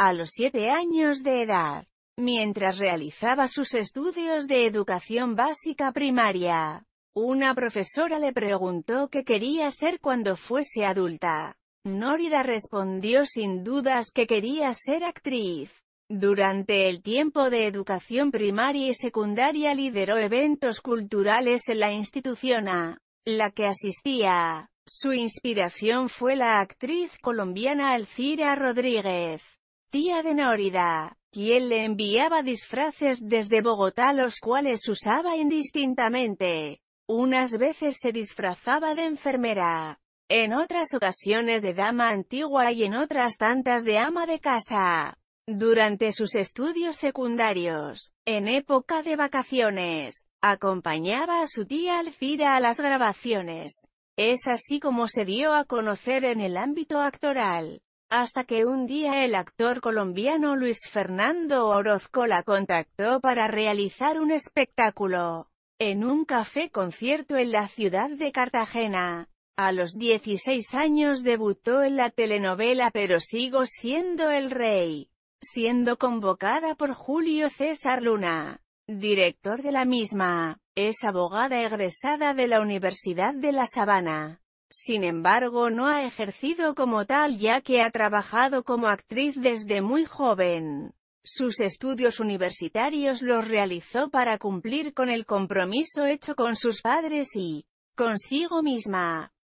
a los siete años de edad, mientras realizaba sus estudios de educación básica primaria. Una profesora le preguntó qué quería ser cuando fuese adulta. Nórida respondió sin dudas que quería ser actriz. Durante el tiempo de educación primaria y secundaria lideró eventos culturales en la institución a la que asistía. Su inspiración fue la actriz colombiana Alcira Rodríguez tía de Norida, quien le enviaba disfraces desde Bogotá los cuales usaba indistintamente. Unas veces se disfrazaba de enfermera, en otras ocasiones de dama antigua y en otras tantas de ama de casa. Durante sus estudios secundarios, en época de vacaciones, acompañaba a su tía Alcira a las grabaciones. Es así como se dio a conocer en el ámbito actoral. Hasta que un día el actor colombiano Luis Fernando Orozco la contactó para realizar un espectáculo en un café concierto en la ciudad de Cartagena. A los 16 años debutó en la telenovela Pero sigo siendo el rey, siendo convocada por Julio César Luna, director de la misma. Es abogada egresada de la Universidad de La Sabana. Sin embargo no ha ejercido como tal ya que ha trabajado como actriz desde muy joven. Sus estudios universitarios los realizó para cumplir con el compromiso hecho con sus padres y consigo misma.